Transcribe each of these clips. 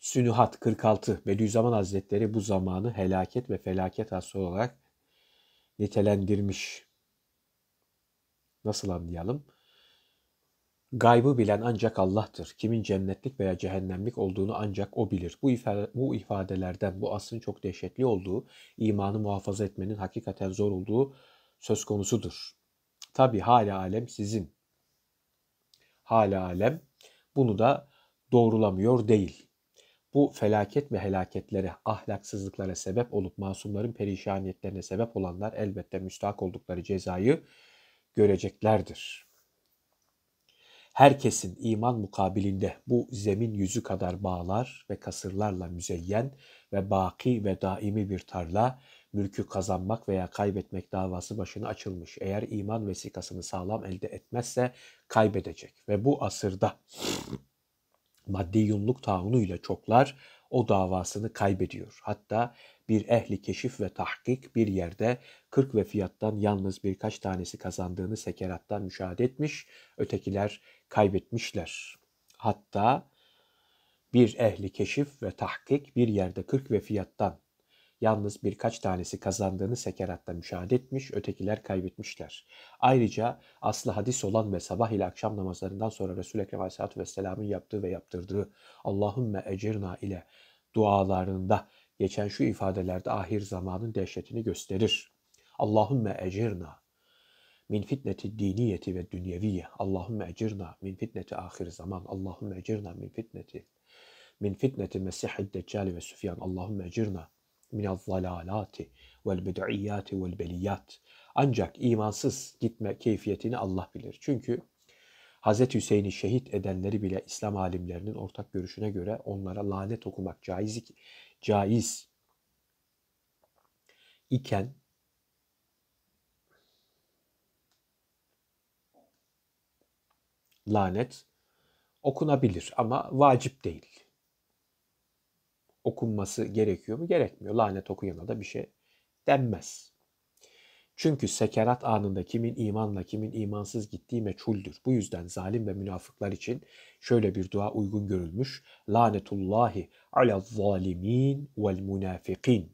Sünuhat 46 Bediüzzaman Hazretleri bu zamanı helaket ve felaket asrı olarak nitelendirmiş. Nasıl anlayalım? Gaybı bilen ancak Allah'tır. Kimin cennetlik veya cehennemlik olduğunu ancak O bilir. Bu, ifade, bu ifadelerden bu asrın çok dehşetli olduğu, imanı muhafaza etmenin hakikaten zor olduğu söz konusudur. Tabi hala alem sizin. Hala alem bunu da doğrulamıyor değil bu felaket ve helaketlere, ahlaksızlıklara sebep olup masumların perişaniyetlerine sebep olanlar elbette müstahak oldukları cezayı göreceklerdir. Herkesin iman mukabilinde bu zemin yüzü kadar bağlar ve kasırlarla müzeyyen ve baki ve daimi bir tarla, mülkü kazanmak veya kaybetmek davası başına açılmış. Eğer iman vesikasını sağlam elde etmezse kaybedecek ve bu asırda maddi yunluk tahammülüyle çoklar o davasını kaybediyor. Hatta bir ehli keşif ve tahkik bir yerde 40 ve fiyattan yalnız birkaç tanesi kazandığını sekerattan müşahede etmiş, ötekiler kaybetmişler. Hatta bir ehli keşif ve tahkik bir yerde 40 ve fiyattan Yalnız birkaç tanesi kazandığını sekeratta müşahede etmiş, ötekiler kaybetmişler. Ayrıca aslı hadis olan ve sabah ile akşam namazlarından sonra Resul-i Ekrem Aleyhisselatü Vesselam'ın yaptığı ve yaptırdığı Allahümme ecirna ile dualarında geçen şu ifadelerde ahir zamanın dehşetini gösterir. Allahümme ecirna min fitneti diniyeti ve dünyeviye. Allahümme ecirna min fitneti ahir zaman. Allahümme ecirna min fitneti min fitneti mesihid deccali ve süfyan. Allahümme ecirna minel zalalati vel bid'iyati vel beliyat. Ancak imansız gitme keyfiyetini Allah bilir. Çünkü Hz. Hüseyin'i şehit edenleri bile İslam alimlerinin ortak görüşüne göre onlara lanet okumak caiz, caiz iken lanet okunabilir ama vacip değil okunması gerekiyor mu? Gerekmiyor. Lanet okuyana da bir şey denmez. Çünkü sekerat anında kimin imanla kimin imansız gittiği meçhuldür. Bu yüzden zalim ve münafıklar için şöyle bir dua uygun görülmüş. Lanetullahi ala zalimin vel münafikin.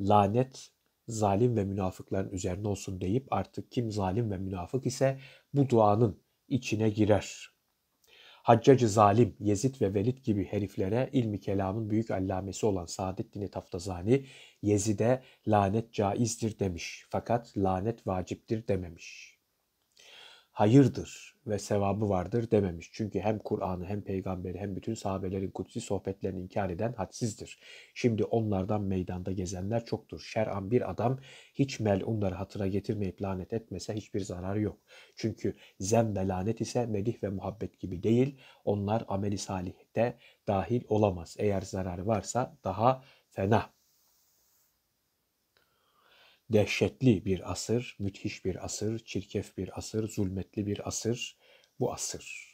Lanet zalim ve münafıkların üzerine olsun deyip artık kim zalim ve münafık ise bu duanın içine girer. Haccacı Zalim, Yezid ve Velid gibi heriflere ilmi kelamın büyük allamesi olan Saadettin Taftazani, Yezid'e lanet caizdir demiş fakat lanet vaciptir dememiş hayırdır ve sevabı vardır dememiş. Çünkü hem Kur'an'ı hem peygamberi hem bütün sahabelerin kutsi sohbetlerini inkar eden hadsizdir. Şimdi onlardan meydanda gezenler çoktur. Şer'an bir adam hiç melunları hatıra getirmeyip lanet etmese hiçbir zararı yok. Çünkü zem ve lanet ise medih ve muhabbet gibi değil. Onlar ameli salihte dahil olamaz. Eğer zararı varsa daha fena dehşetli bir asır, müthiş bir asır, çirkef bir asır, zulmetli bir asır bu asır.